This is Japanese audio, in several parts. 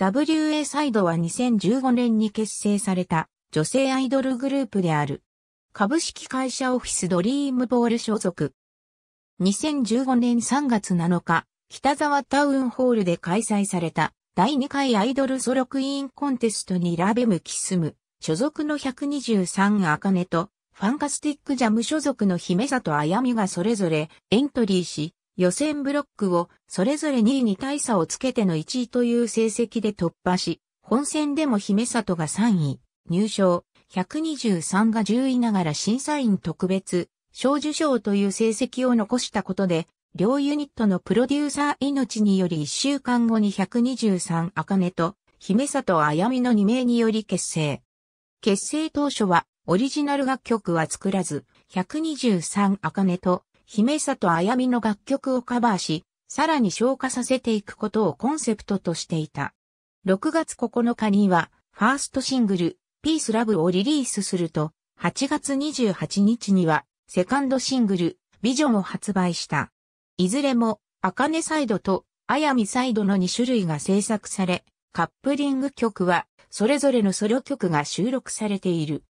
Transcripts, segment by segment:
WA サイドは2015年に結成された女性アイドルグループである。株式会社オフィスドリームボール所属。2015年3月7日、北沢タウンホールで開催された第2回アイドルソロクイーンコンテストにラベムキスム、所属の123アカネと、ファンカスティックジャム所属の姫里あやみがそれぞれエントリーし、予選ブロックをそれぞれ2位に大差をつけての1位という成績で突破し、本戦でも姫里が3位、入賞、123が10位ながら審査員特別、賞受賞という成績を残したことで、両ユニットのプロデューサー命により1週間後に123根と姫里あやみの2名により結成。結成当初はオリジナル楽曲は作らず、123根と姫里あやみの楽曲をカバーし、さらに消化させていくことをコンセプトとしていた。6月9日には、ファーストシングル、ピースラブをリリースすると、8月28日には、セカンドシングル、ビジョンを発売した。いずれも、アカネサイドと、あやみサイドの2種類が制作され、カップリング曲は、それぞれのソロ曲が収録されている。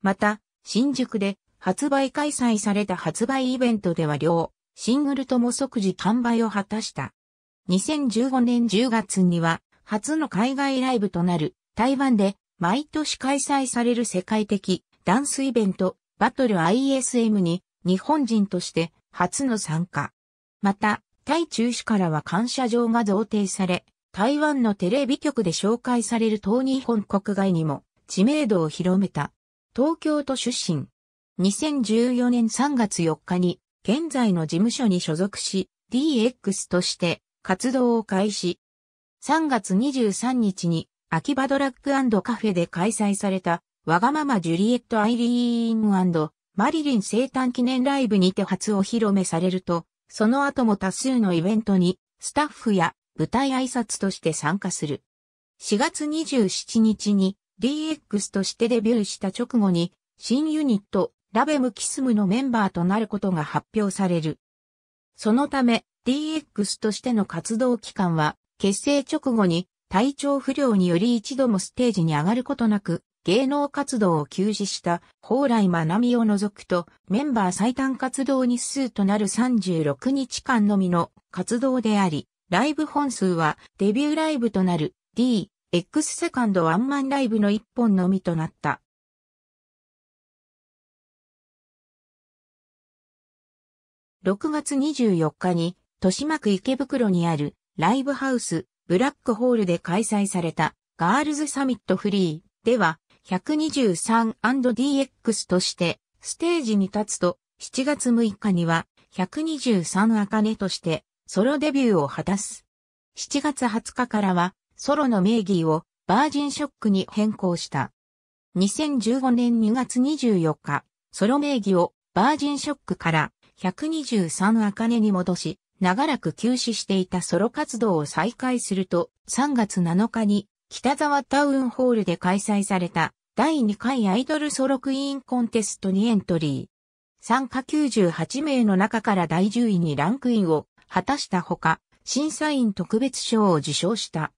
また、新宿で、発売開催された発売イベントでは両シングルとも即時完売を果たした。2015年10月には初の海外ライブとなる台湾で毎年開催される世界的ダンスイベントバトル ISM に日本人として初の参加。また、台中市からは感謝状が贈呈され、台湾のテレビ局で紹介される東日本国外にも知名度を広めた。東京都出身、2014年3月4日に現在の事務所に所属し DX として活動を開始。3月23日に秋葉ドラッグカフェで開催されたわがままジュリエット・アイリーンマリリン生誕記念ライブにて初お披露目されると、その後も多数のイベントにスタッフや舞台挨拶として参加する。4月27日に DX としてデビューした直後に新ユニットラベムキスムのメンバーとなることが発表される。そのため DX としての活動期間は結成直後に体調不良により一度もステージに上がることなく芸能活動を休止した宝来学美を除くとメンバー最短活動日数となる36日間のみの活動であり、ライブ本数はデビューライブとなる D、X セカンドワンマンライブの1本のみとなった。6月24日に、豊島区池袋にある、ライブハウス、ブラックホールで開催された、ガールズサミットフリーでは、123&DX として、ステージに立つと、7月6日には、123あかねとして、ソロデビューを果たす。7月20日からは、ソロの名義を、バージンショックに変更した。2015年2月24日、ソロ名義を、バージンショックから、123茜に戻し、長らく休止していたソロ活動を再開すると、3月7日に北沢タウンホールで開催された第2回アイドルソロクイーンコンテストにエントリー。参加98名の中から第10位にランクインを果たしたほか、審査員特別賞を受賞した。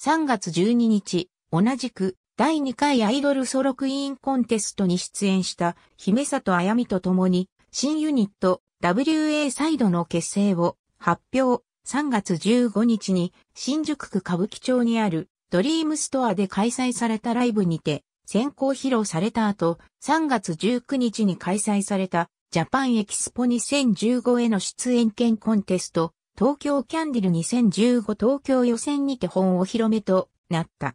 3月12日、同じく第2回アイドルソロクイーンコンテストに出演した姫里あやみと共に新ユニット WA サイドの結成を発表。3月15日に新宿区歌舞伎町にあるドリームストアで開催されたライブにて先行披露された後、3月19日に開催されたジャパンエキスポ2015への出演権コンテスト、東京キャンディル2015東京予選にて本を披露目となった。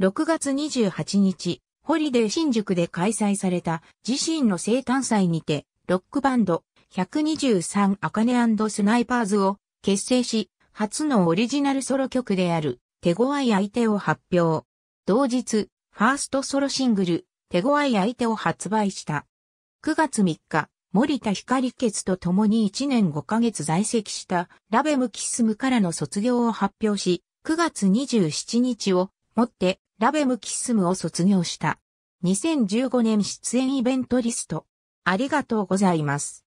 6月28日、ホリデー新宿で開催された自身の生誕祭にてロックバンド、123アカネスナイパーズを結成し、初のオリジナルソロ曲である、手強い相手を発表。同日、ファーストソロシングル、手強い相手を発売した。9月3日、森田光傑と共に1年5ヶ月在籍したラベムキスムからの卒業を発表し、9月27日をもってラベムキスムを卒業した。2015年出演イベントリスト。ありがとうございます。